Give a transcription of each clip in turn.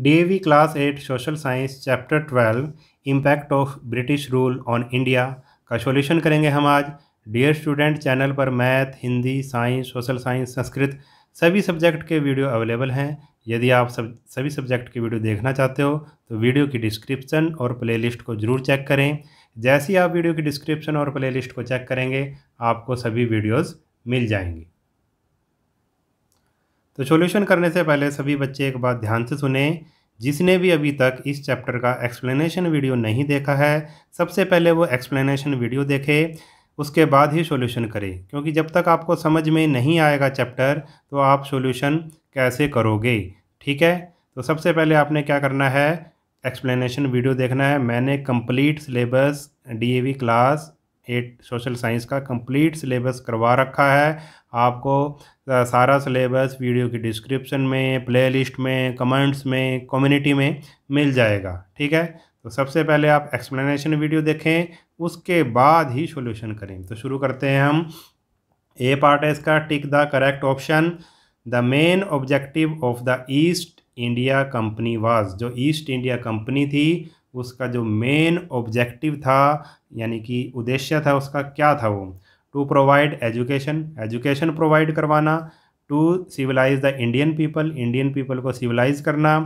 we class eight social science chapter twelve impact of British rule on India का solution करेंगे हम आज dear student channel पर math Hindi science social science Sanskrit सभी subject के video available हैं यदि आप सब सभी सब्जेक्ट के वीडियो देखना चाहते हो तो वीडियो की डिस्क्रिप्शन और प्लेलिस्ट को ज़रूर चेक करें जैसे ही आप वीडियो की डिस्क्रिप्शन और प्लेलिस्ट को चेक करेंगे आपको सभी वीडियोज़ मिल जाएंगी तो सॉल्यूशन करने से पहले सभी बच्चे एक बात ध्यान से सुने जिसने भी अभी तक इस चैप्टर का एक्सप्लेनेशन वीडियो नहीं देखा है सबसे पहले वो एक्सप्लेनेशन वीडियो देखे उसके बाद ही सॉल्यूशन करें क्योंकि जब तक आपको समझ में नहीं आएगा चैप्टर तो आप सॉल्यूशन कैसे करोगे ठीक है तो सबसे पहले आपने क्या करना है एक्सप्लेनेशन वीडियो देखना है मैंने complete syllabus DAV class eight social science का कंप्लीट सिलेबस करवा रखा है आपको सारा सिलेबस वीडियो की डिस्क्रिप्शन में प्लेलिस्ट में कमेंट्स में कम्युनिटी में मिल जाएगा ठीक है तो सबसे पहले आप एक्सप्लेनेशन वीडियो देखें उसके बाद ही सॉल्यूशन करें तो शुरू करते हैं हम ए पार्ट है इसका tick the correct option the main objective of the East India company was जो ईस्ट इंडिया कंपनी थी उसका जो मेन ऑब्जेक्टिव था यानी कि उद्देश्य था उसका क्या था वो to provide education education provide करवाना to civilise the Indian people Indian people को सिविलाइज करना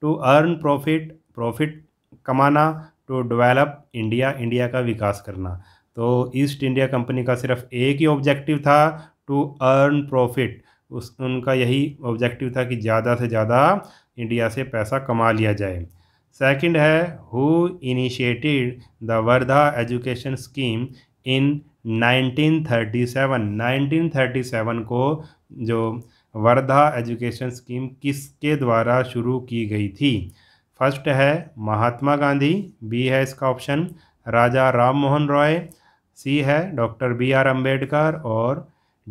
टू अर्न प्रॉफिट प्रॉफिट कमाना टू डेवलप इंडिया इंडिया का विकास करना तो ईस्ट इंडिया कंपनी का सिर्फ एक ही ऑब्जेक्टिव था टू अर्न प्रॉफिट उस उनका यही ऑब्जेक्टिव था कि ज़्यादा से ज़्यादा इंडिया से पैसा कमा लिया जाए सेकंड है who initiated the Wardha education scheme in 1937 1937 को जो वर्धा एजुकेशन स्कीम किसके द्वारा शुरू की गई थी फर्स्ट है महात्मा गांधी बी है इसका ऑप्शन राजा राम मोहन रॉय सी है डॉक्टर बी आर अम्बेडकर और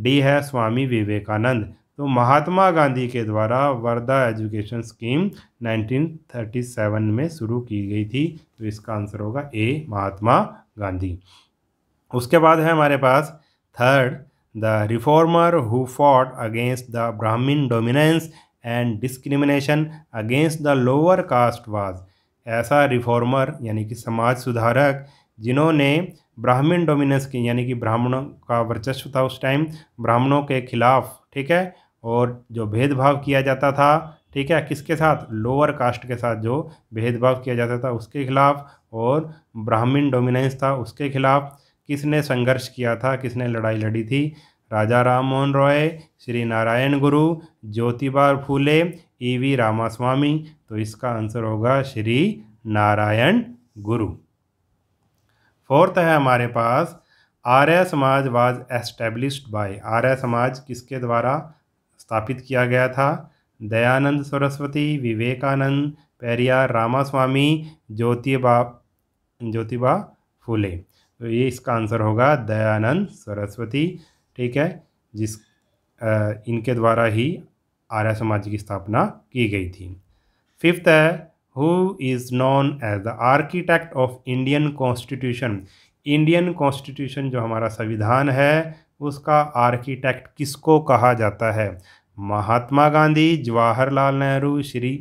डी है स्वामी विवेकानंद तो महात्मा गांधी के द्वारा वर्धा एजुकेशन स्कीम 1937 में शुरू की गई थी तो इसका आंसर होगा ए महात्मा गांधी उसके बाद है हमारे पास third the reformer who fought against the Brahmin dominance and discrimination against the lower caste was ऐसा रिफॉर्मर यानी कि समाज सुधारक जिन्होंने ब्राह्मीण डोमिनेंस की यानी कि ब्राह्मणों का वर्चस्व था उस टाइम ब्राह्मणों के खिलाफ ठीक है और जो भेदभाव किया जाता था ठीक है किसके साथ लोअर कास्ट के साथ जो भेदभाव किया जाता था उसके खिलाफ और ब्राह्मण डोमिनेंस था उसके खिलाफ किसने संघर्ष किया था किसने लड़ाई लड़ी थी राजा Ram Mohan Roy Shri Narayana Guru Jyotiba Phule E e V Ramaswamy तो इसका आंसर होगा श्री नारायण गुरु फोर्थ है हमारे पास आर्य समाज वाज एस्टेब्लिश्ड बाय आर्य समाज किसके द्वारा स्थापित किया गया था दयानंद सरस्वती विवेकानंद पेरिया रामास्वामी ज्योतिबा ज्योतिबा फूले तो ये इसका आंसर होगा दयानंद सरस्वती ठीक है जिस आ, इनके द्वारा ही आर्य समाज की स्थापना की गई थी फिफ्थ है who is known as the architect of Indian constitution Indian constitution जो हमारा संविधान है उसका आर्किटेक्ट किसको कहा जाता है महात्मा गांधी जवाहरलाल नेहरू श्री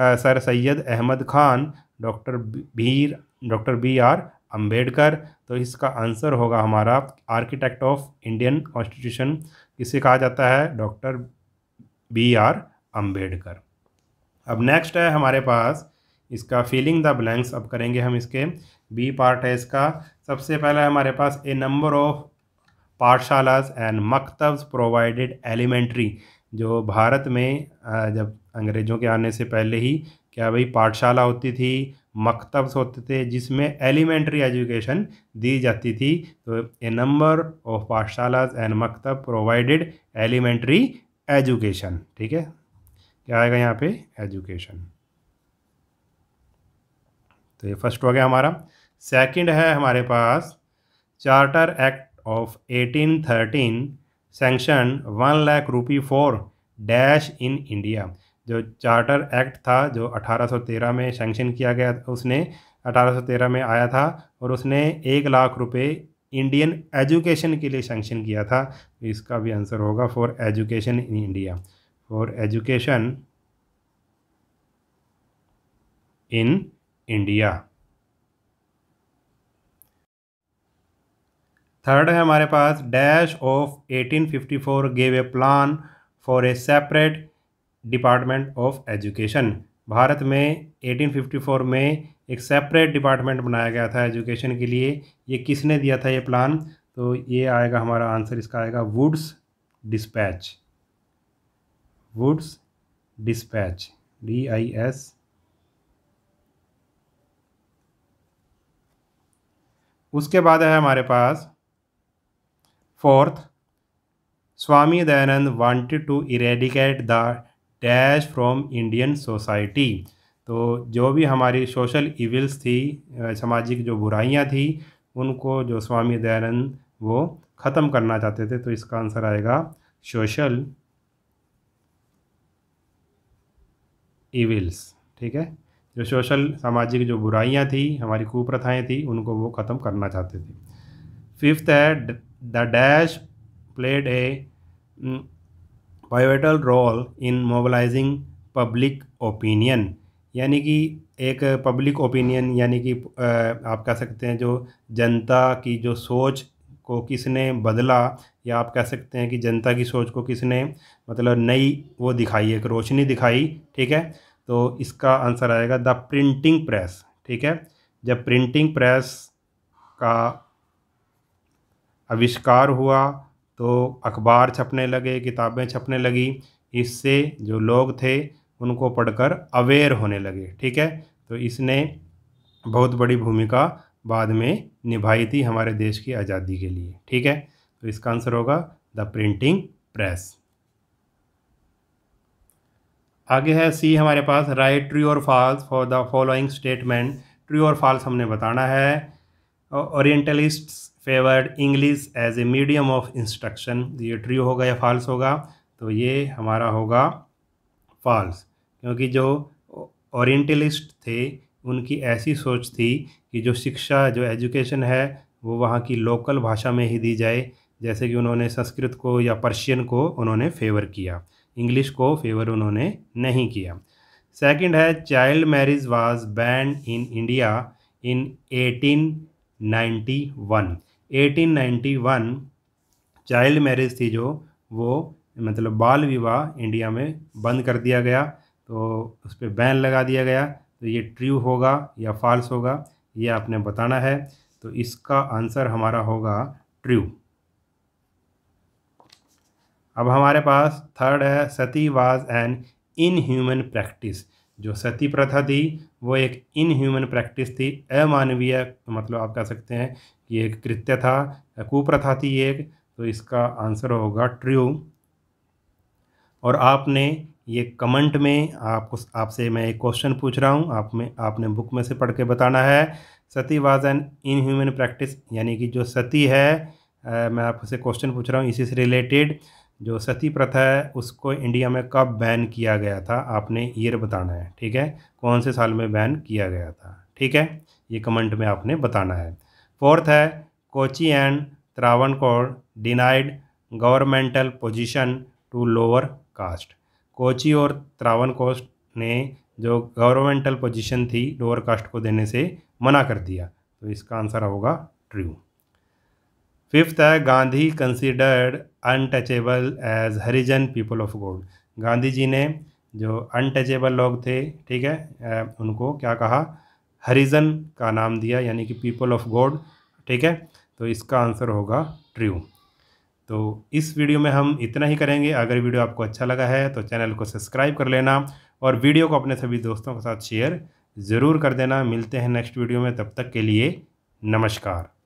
आ, सर सैयद अहमद खान डॉक्टर भीर डॉक्टर बी आर अम्बेडकर तो इसका आंसर होगा हमारा आर्किटेक्ट ऑफ इंडियन कॉन्स्टिट्यूशन किसे कहा जाता है डॉक्टर बी आर अम्बेडकर अब नेक्स्ट है हमारे पास इसका फीलिंग द ब्लैंक्स अब करेंगे हम इसके बी पार्ट है इसका सबसे पहला हमारे पास ए नंबर ऑफ पाठशालाज एंड मकतब्स प्रोवाइडेड एलिमेंट्री जो भारत में जब अंग्रेज़ों के आने से पहले ही क्या भाई पाठशाला होती थी मकतब्स होते थे जिसमें एलिमेंट्री एजुकेशन दी जाती थी तो ए नंबर ऑफ पाठशालाज एंड मकतब प्रोवाइडेड एलिमेंट्री एजुकेशन ठीक है क्या आएगा यहाँ पे एजुकेशन तो ये फर्स्ट हो गया हमारा सेकंड है हमारे पास charter act of 1813 sanction one lakh rupee for dash in India जो चार्टर एक्ट था जो 1813 में सेंक्शन किया गया उसने 1813 में आया था और उसने एक लाख रुपए इंडियन एजुकेशन के लिए सेंक्शन किया था तो इसका भी आंसर होगा for education in India for education in India third है हमारे पास dash of 1854 gave a plan for a separate department of education भारत में 1854 में एक सेपरेट डिपार्टमेंट बनाया गया था एजुकेशन के लिए ये किसने दिया था ये प्लान तो ये आएगा हमारा आंसर इसका आएगा Wood's despatch Wood's despatch D I S उसके बाद है हमारे पास Fourth, Swami Dayanand wanted to eradicate the dash from Indian society तो जो भी हमारी सोशल इविल्स थी सामाजिक जो बुराइयां थी उनको जो स्वामी दयानंद वो ख़त्म करना चाहते थे तो इसका आंसर आएगा सोशल इविल्स ठीक है जो सोशल सामाजिक जो बुराइयां थी हमारी कुप्रथाएं थी उनको वो ख़त्म करना चाहते थे फिफ्थ है the dash played a mm, pivotal role in mobilizing public opinion यानी कि एक पब्लिक ओपिनियन यानी कि आप कह सकते हैं जो जनता की जो सोच को किसने बदला या आप कह सकते हैं कि जनता की सोच को किसने मतलब नई वो दिखाई एक रोशनी दिखाई ठीक है तो इसका आंसर आएगा द प्रिंटिंग प्रेस ठीक है जब प्रिंटिंग प्रेस का आविष्कार हुआ तो अखबार छपने लगे किताबें छपने लगी इससे जो लोग थे उनको पढ़कर अवेयर होने लगे ठीक है तो इसने बहुत बड़ी भूमिका बाद में निभाई थी हमारे देश की आज़ादी के लिए ठीक है तो इसका आंसर होगा द प्रिंटिंग प्रेस आगे है सी हमारे पास राइट ट्री और false for the following statement true और फॉल्स हमने बताना है orientalists favoured English as a medium of instruction ये ट्रू होगा या फॉल्स होगा तो ये हमारा होगा फॉल्स क्योंकि जो ओरिएंटलिस्ट थे उनकी ऐसी सोच थी कि जो शिक्षा जो एजुकेशन है वो वहाँ की लोकल भाषा में ही दी जाए जैसे कि उन्होंने संस्कृत को या पर्शियन को उन्होंने फेवर किया इंग्लिश को फेवर उन्होंने नहीं किया सेकंड है child marriage was ban in India in eighteen 1891 one child marriage थी जो वो मतलब बाल विवाह इंडिया में बंद कर दिया गया तो उस पर बैन लगा दिया गया तो ये ट्रू होगा या फॉल्स होगा ये आपने बताना है तो इसका आंसर हमारा होगा ट्रू अब हमारे पास थर्ड है sati was an inhuman practice जो सती प्रथा थी वो एक इनह्यूमन प्रैक्टिस थी अमानवीय मतलब आप कह सकते हैं कि एक कृत्य था कुप्रथा थी एक तो इसका आंसर होगा ट्रू और आपने ये कमेंट में आपको आपसे मैं एक क्वेश्चन पूछ रहा हूँ आप में आपने बुक में से पढ़ के बताना है sati was an inhuman practice यानी कि जो सती है आ, मैं आपसे क्वेश्चन पूछ रहा हूँ इसी से रिलेटेड जो सती प्रथा है उसको इंडिया में कब बैन किया गया था आपने ईयर बताना है ठीक है कौन से साल में बैन किया गया था ठीक है ये कमेंट में आपने बताना है फोर्थ है Kochi and Travancore denied governmental position to lower caste Kochi और कोस्ट ने जो गवर्नमेंटल पोजीशन थी लोअर कास्ट को देने से मना कर दिया तो इसका आंसर होगा ट्रू फिफ्थ है Gandhi considered untouchable as Harijan people of God Gandhi जी ने जो अनटचेबल लोग थे ठीक है उनको क्या कहा हरिजन का नाम दिया यानी कि पीपल ऑफ गॉड ठीक है तो इसका आंसर होगा ट्रू तो इस वीडियो में हम इतना ही करेंगे अगर वीडियो आपको अच्छा लगा है तो चैनल को सब्सक्राइब कर लेना और वीडियो को अपने सभी दोस्तों के साथ शेयर ज़रूर कर देना मिलते हैं नेक्स्ट वीडियो में तब तक के लिए नमस्कार